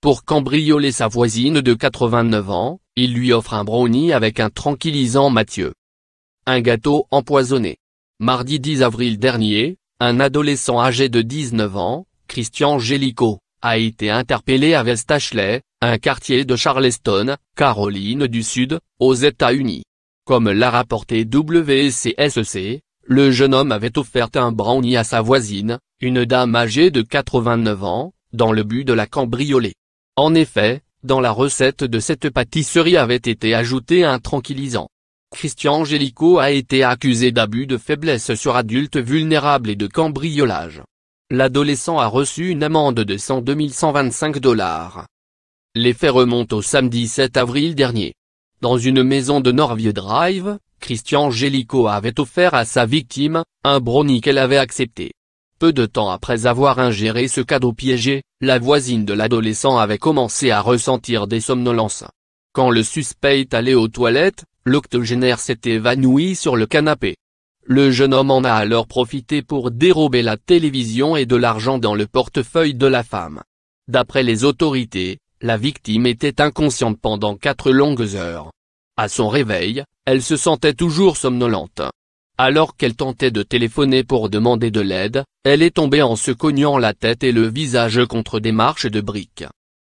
Pour cambrioler sa voisine de 89 ans, il lui offre un brownie avec un tranquillisant Mathieu. Un gâteau empoisonné. Mardi 10 avril dernier, un adolescent âgé de 19 ans, Christian Gélico, a été interpellé à West un quartier de Charleston, Caroline du Sud, aux États-Unis. Comme l'a rapporté WCSEC, le jeune homme avait offert un brownie à sa voisine, une dame âgée de 89 ans, dans le but de la cambrioler. En effet, dans la recette de cette pâtisserie avait été ajouté un tranquillisant. Christian Gélico a été accusé d'abus de faiblesse sur adultes vulnérables et de cambriolage. L'adolescent a reçu une amende de 102 125 dollars. Les faits remontent au samedi 7 avril dernier. Dans une maison de Norview Drive, Christian Gélico avait offert à sa victime, un brownie qu'elle avait accepté. Peu de temps après avoir ingéré ce cadeau piégé, la voisine de l'adolescent avait commencé à ressentir des somnolences. Quand le suspect est allé aux toilettes, l'octogénaire s'est évanoui sur le canapé. Le jeune homme en a alors profité pour dérober la télévision et de l'argent dans le portefeuille de la femme. D'après les autorités, la victime était inconsciente pendant quatre longues heures. À son réveil, elle se sentait toujours somnolente. Alors qu'elle tentait de téléphoner pour demander de l'aide, elle est tombée en se cognant la tête et le visage contre des marches de briques.